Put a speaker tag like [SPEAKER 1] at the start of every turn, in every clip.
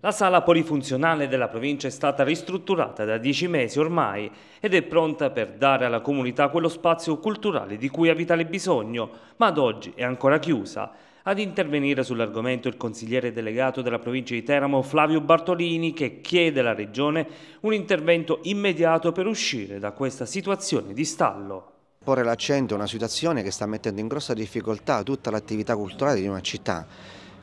[SPEAKER 1] La sala polifunzionale della provincia è stata ristrutturata da dieci mesi ormai ed è pronta per dare alla comunità quello spazio culturale di cui ha vitale bisogno, ma ad oggi è ancora chiusa. Ad intervenire sull'argomento il consigliere delegato della provincia di Teramo Flavio Bartolini che chiede alla Regione un intervento immediato per uscire da questa situazione di stallo porre l'accento a una situazione che sta mettendo in
[SPEAKER 2] grossa difficoltà tutta l'attività culturale di una città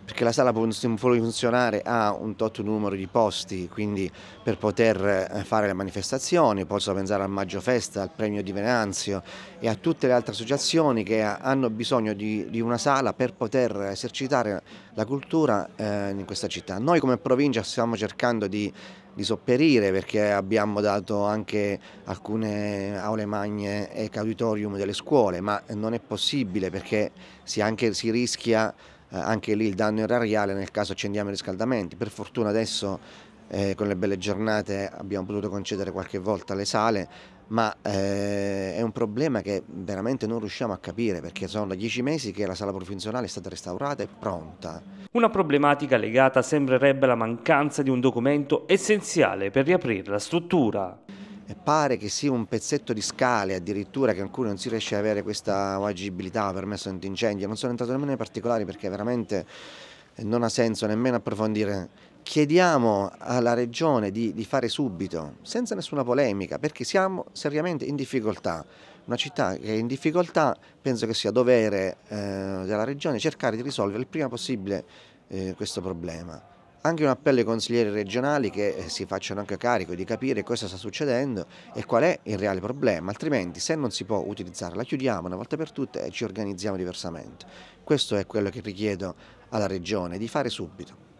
[SPEAKER 2] perché la sala può funzionare ha un tot numero di posti, quindi per poter eh, fare le manifestazioni, posso pensare al Maggio Festa, al Premio di Venanzio e a tutte le altre associazioni che hanno bisogno di, di una sala per poter esercitare la cultura eh, in questa città. Noi come provincia stiamo cercando di di sopperire perché abbiamo dato anche alcune aule magne e auditorium delle scuole, ma non è possibile perché si, anche, si rischia eh, anche lì il danno erariale nel caso accendiamo i riscaldamenti. Per fortuna adesso eh, con le belle giornate abbiamo potuto concedere qualche volta le sale, ma eh, è un problema che veramente non riusciamo a capire perché sono da dieci mesi che la sala polifunzionale è stata restaurata e pronta.
[SPEAKER 1] Una problematica legata sembrerebbe alla mancanza di un documento essenziale per riaprire la struttura pare che sia un pezzetto
[SPEAKER 2] di scale addirittura
[SPEAKER 1] che ancora non si riesce ad avere questa agibilità,
[SPEAKER 2] permesso antincendio, non sono entrato nemmeno nei particolari perché veramente eh, non ha senso nemmeno approfondire. Chiediamo alla Regione di, di fare subito, senza nessuna polemica, perché siamo seriamente in difficoltà una città che è in difficoltà, penso che sia dovere eh, della Regione cercare di risolvere il prima possibile eh, questo problema. Anche un appello ai consiglieri regionali che eh, si facciano anche carico di capire cosa sta succedendo e qual è il reale problema, altrimenti se non si può utilizzare la chiudiamo una volta per tutte e ci organizziamo diversamente. Questo è quello che richiedo alla Regione di fare subito.